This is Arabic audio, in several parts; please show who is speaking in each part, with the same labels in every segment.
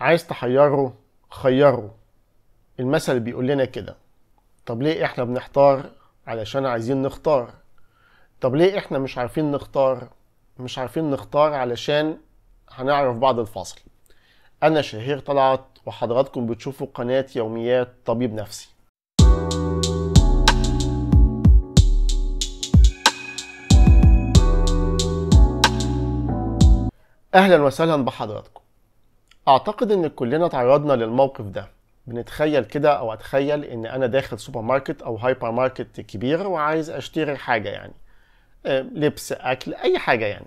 Speaker 1: عايز تحيره خيره المثل بيقول لنا كده طب ليه احنا بنحتار علشان عايزين نختار طب ليه احنا مش عارفين نختار مش عارفين نختار علشان هنعرف بعض الفصل انا شهير طلعت وحضراتكم بتشوفوا قناة يوميات طبيب نفسي اهلا وسهلا بحضراتكم اعتقد ان كلنا تعرضنا للموقف ده بنتخيل كده او اتخيل ان انا داخل سوبر ماركت او هايبر ماركت كبير وعايز اشتري حاجه يعني آه، لبس اكل اي حاجه يعني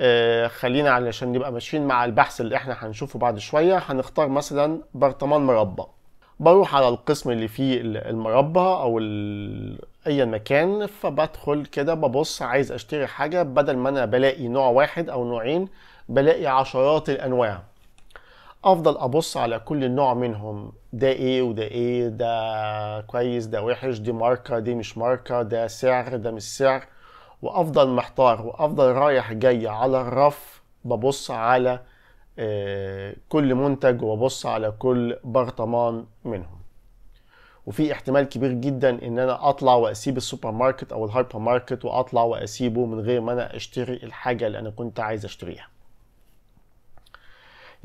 Speaker 1: آه، خلينا علشان نبقى ماشيين مع البحث اللي احنا هنشوفه بعد شويه هنختار مثلا برطمان مربى بروح على القسم اللي فيه المربى او اي مكان فبدخل كده ببص عايز اشتري حاجه بدل ما انا بلاقي نوع واحد او نوعين بلاقي عشرات الانواع افضل ابص على كل نوع منهم ده ايه وده ايه ده كويس ده وحش دي ماركه دي مش ماركه ده سعر ده مش سعر وافضل محتار وافضل رايح جاي على الرف ببص على آه، كل منتج وببص على كل برطمان منهم وفي احتمال كبير جدا ان انا اطلع واسيب السوبر ماركت او الهايبر ماركت واطلع واسيبه من غير ما انا اشتري الحاجه اللي انا كنت عايز اشتريها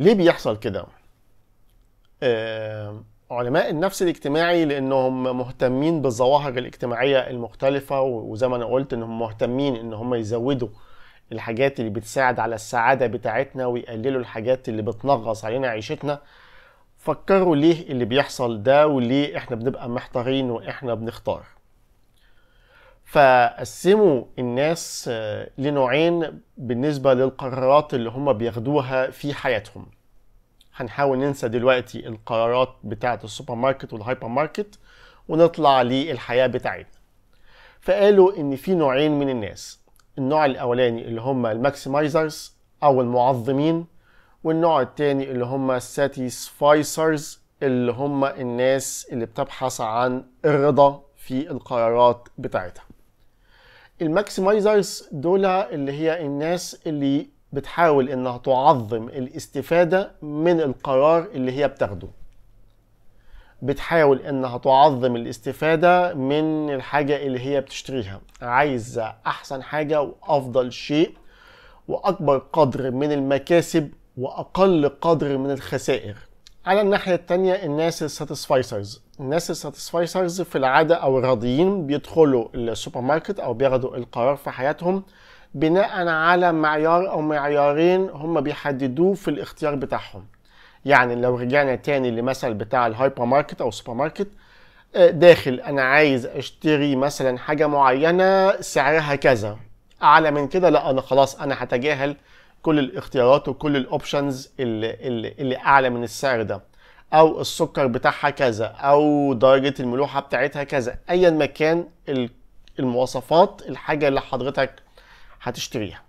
Speaker 1: ليه بيحصل كده؟ آه علماء النفس الاجتماعي لانهم مهتمين بالظواهر الاجتماعيه المختلفه وزي ما انا قلت انهم مهتمين ان هم يزودوا الحاجات اللي بتساعد على السعاده بتاعتنا ويقللوا الحاجات اللي بتنغص علينا عيشتنا فكروا ليه اللي بيحصل ده وليه احنا بنبقى محتارين واحنا بنختار فقسموا الناس آه، لنوعين بالنسبة للقرارات اللي هم بياخدوها في حياتهم هنحاول ننسى دلوقتي القرارات بتاعة السوبر ماركت والهايبر ماركت ونطلع للحياة بتاعتنا فقالوا ان في نوعين من الناس النوع الاولاني اللي هم الماكسمايزرز او المعظمين والنوع التاني اللي هم الساتيسفايسرز اللي هم الناس اللي بتبحث عن الرضا في القرارات بتاعتها الماكسمايزرز دول اللي هي الناس اللي بتحاول انها تعظم الاستفاده من القرار اللي هي بتاخده بتحاول انها تعظم الاستفاده من الحاجه اللي هي بتشتريها عايزه احسن حاجه وافضل شيء واكبر قدر من المكاسب واقل قدر من الخسائر على الناحيه الثانيه الناس الساتسفايسرز الناس الساتسفايسرز في العاده او الراضيين بيدخلوا السوبر ماركت او بياخدوا القرار في حياتهم بناء على معيار او معيارين هم بيحددوه في الاختيار بتاعهم يعني لو رجعنا تاني لمثل بتاع الهايبر ماركت او السوبر آه، ماركت داخل انا عايز اشتري مثلا حاجه معينه سعرها كذا اعلى من كده لا انا خلاص انا هتجاهل كل الاختيارات وكل الاوبشنز اللي, اللي, اللي اعلى من السعر ده او السكر بتاعها كذا او درجه الملوحه بتاعتها كذا ايا ما كان المواصفات الحاجه اللي حضرتك هتشتريها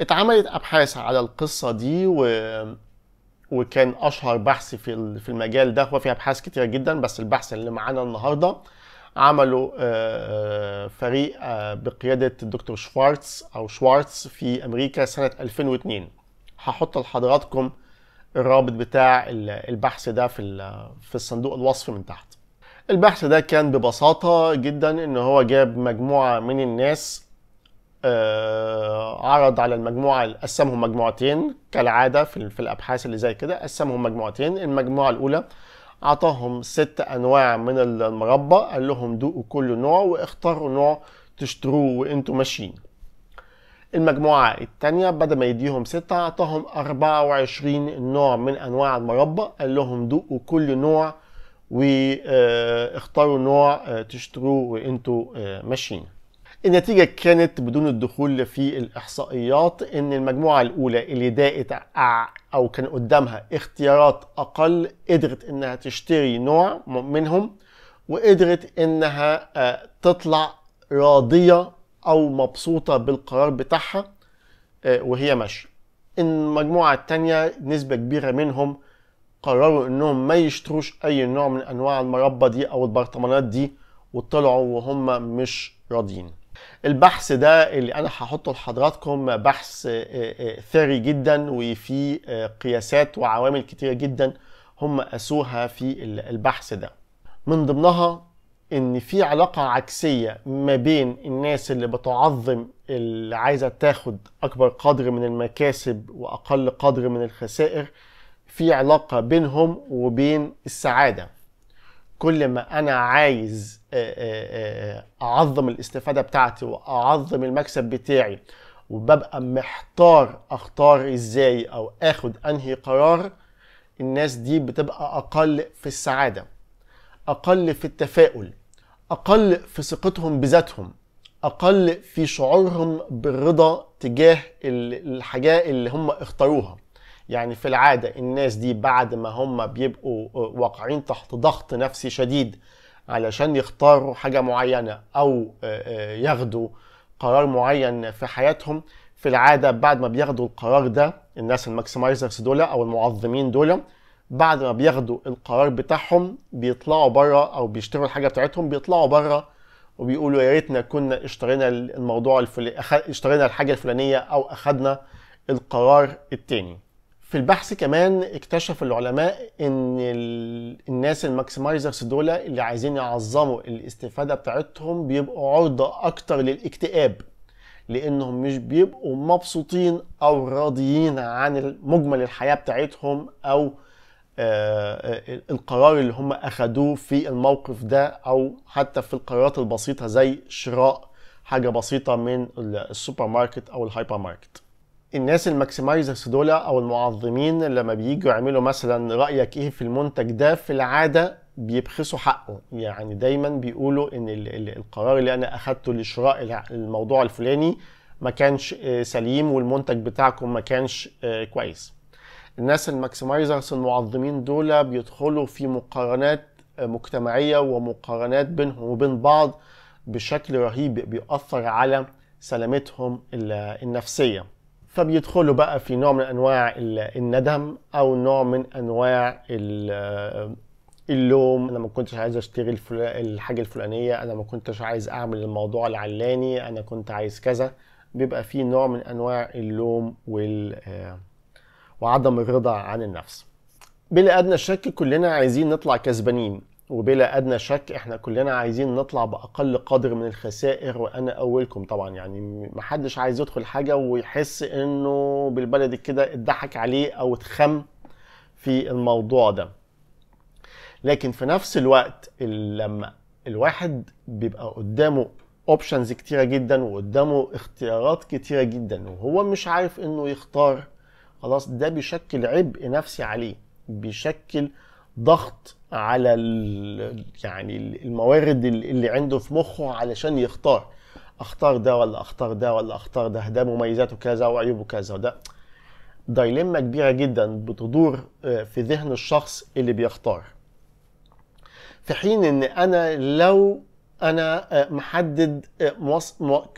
Speaker 1: اتعملت ابحاث على القصه دي و وكان اشهر بحث في في المجال ده هو في ابحاث كتيره جدا بس البحث اللي معانا النهارده عملوا آه، فريق آه، بقياده الدكتور شوارتز او شوارتز في امريكا سنه 2002 هحط لحضراتكم الرابط بتاع البحث ده في في الصندوق الوصف من تحت البحث ده كان ببساطة جدا ان هو جاب مجموعة من الناس آه، عرض على المجموعة قسمهم مجموعتين كالعادة في الابحاث اللي زي كده قسمهم مجموعتين المجموعة الاولى عطاهم ست انواع من المربى قال لهم دوقوا كل نوع واختاروا نوع تشتروه وانتوا ماشيين المجموعة التانية بدل ما يديهم ستة أعطاهم 24 نوع من أنواع المربى قال لهم دوقوا كل نوع واختاروا نوع آه، تشتروه وانتوا آه، ماشيين النتيجة كانت بدون الدخول في الإحصائيات إن المجموعة الأولى اللي دائت أو كان قدامها اختيارات أقل قدرت إنها تشتري نوع منهم وقدرت إنها آه، تطلع راضية او مبسوطه بالقرار بتاعها آه، وهي ماشيه المجموعه الثانيه نسبه كبيره منهم قرروا انهم ما يشتروش اي نوع من انواع المربى دي او البرطمانات دي وطلعوا وهم مش راضيين البحث ده اللي انا هحطه لحضراتكم بحث آه، آه، ثري جدا وفيه قياسات وعوامل كتيره جدا هم قاسوها في البحث ده من ضمنها ان في علاقه عكسيه ما بين الناس اللي بتعظم اللي عايزه تاخد اكبر قدر من المكاسب واقل قدر من الخسائر في علاقه بينهم وبين السعاده كل ما انا عايز اعظم الاستفاده بتاعتي واعظم المكسب بتاعي وببقى محتار اختار ازاي او اخد انهي قرار الناس دي بتبقى اقل في السعاده أقل في التفاؤل أقل في ثقتهم بذاتهم أقل في شعورهم بالرضا تجاه الحاجة اللي هم اختاروها يعني في العادة الناس دي بعد ما هم بيبقوا واقعين تحت ضغط نفسي شديد علشان يختاروا حاجة معينة أو ياخدوا قرار معين في حياتهم في العادة بعد ما بياخدوا القرار ده الناس الماكسمايزرز دول أو المعظمين دول بعد ما بياخدوا القرار بتاعهم بيطلعوا بره او بيشتروا الحاجه بتاعتهم بيطلعوا بره وبيقولوا يا ريتنا كنا اشترينا الموضوع الفلاني اشترينا الحاجه الفلانيه او اخذنا القرار التاني في البحث كمان اكتشف العلماء ان الناس الماكسمايزرز دول اللي عايزين يعظموا الاستفاده بتاعتهم بيبقوا عرضه اكتر للاكتئاب لانهم مش بيبقوا مبسوطين او راضيين عن مجمل الحياه بتاعتهم او آه، آه، آه، القرار اللي هم اخدوه في الموقف ده او حتى في القرارات البسيطه زي شراء حاجه بسيطه من السوبر ماركت او الهايبر ماركت الناس الماكسمايزرز دول او المعظمين لما بييجوا يعملوا مثلا رايك ايه في المنتج ده في العاده بيبخسوا حقه يعني دايما بيقولوا ان القرار اللي انا اخدته لشراء الموضوع الفلاني ما كانش سليم والمنتج بتاعكم ما كانش كويس الناس الماكسمايزرز المعظمين دول بيدخلوا في مقارنات مجتمعية ومقارنات بينهم وبين بعض بشكل رهيب بيأثر على سلامتهم النفسية فبيدخلوا بقى في نوع من أنواع الندم أو نوع من أنواع اللوم انا ما كنتش عايز اشتري الحاجه الفلانيه انا ما كنتش عايز اعمل الموضوع العلاني انا كنت عايز كذا بيبقى في نوع من انواع اللوم وال وعدم الرضا عن النفس بلا ادنى شك كلنا عايزين نطلع كسبانين وبلا ادنى شك احنا كلنا عايزين نطلع باقل قدر من الخسائر وانا اولكم طبعا يعني محدش عايز يدخل حاجه ويحس انه بالبلدي كده اتضحك عليه او اتخم في الموضوع ده لكن في نفس الوقت لما الواحد بيبقى قدامه اوبشنز كتيره جدا وقدامه اختيارات كتيره جدا وهو مش عارف انه يختار خلاص ده بيشكل عبء نفسي عليه بيشكل ضغط على يعني الموارد اللي عنده في مخه علشان يختار اختار ده ولا اختار ده ولا اختار ده ده مميزاته كذا وعيوبه كذا وده دايلما كبيره جدا بتدور آه، في ذهن الشخص اللي بيختار في حين ان انا لو انا آه، محدد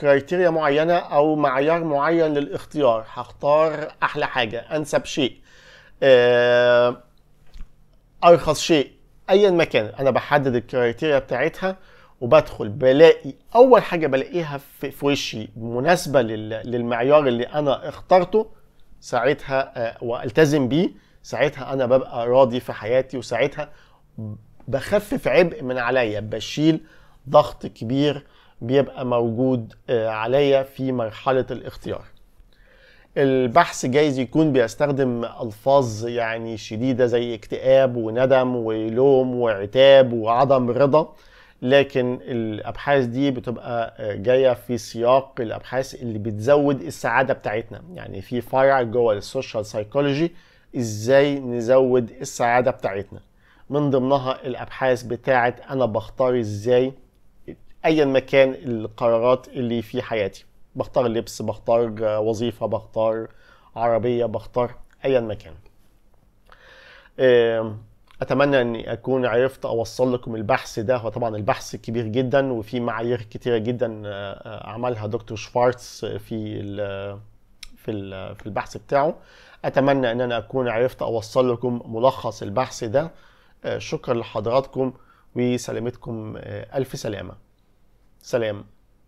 Speaker 1: كريتيريا آه، معينه او معيار معين للاختيار هختار احلى حاجه انسب شيء آه، ارخص شيء ايا ما كان انا بحدد الكريتيريا بتاعتها وبدخل بلاقي اول حاجه بلاقيها في, في وشي مناسبه للمعيار اللي انا اخترته ساعتها والتزم بيه ساعتها انا ببقى راضي في حياتي وساعتها بخفف عبء من عليا بشيل ضغط كبير بيبقى موجود آه، عليا في مرحلة الاختيار البحث جايز يكون بيستخدم ألفاظ يعني شديدة زي اكتئاب وندم ولوم وعتاب وعدم رضا لكن الابحاث دي بتبقى آه، جايه في سياق الابحاث اللي بتزود السعاده بتاعتنا يعني في فرع جوه السوشيال سايكولوجي ازاي نزود السعاده بتاعتنا من ضمنها الابحاث بتاعت انا بختار ازاي ايا ما كان القرارات اللي في حياتي بختار لبس بختار آه، وظيفه بختار عربيه بختار ايا ما كان اتمنى اني اكون عرفت اوصل لكم البحث ده هو طبعا البحث كبير جدا وفي معايير كتيره جدا آه، آه، عملها دكتور شفارتس في ال في ال في البحث بتاعه اتمنى ان انا اكون عرفت اوصل لكم ملخص البحث ده شكرا لحضراتكم وسلامتكم الف سلامه سلام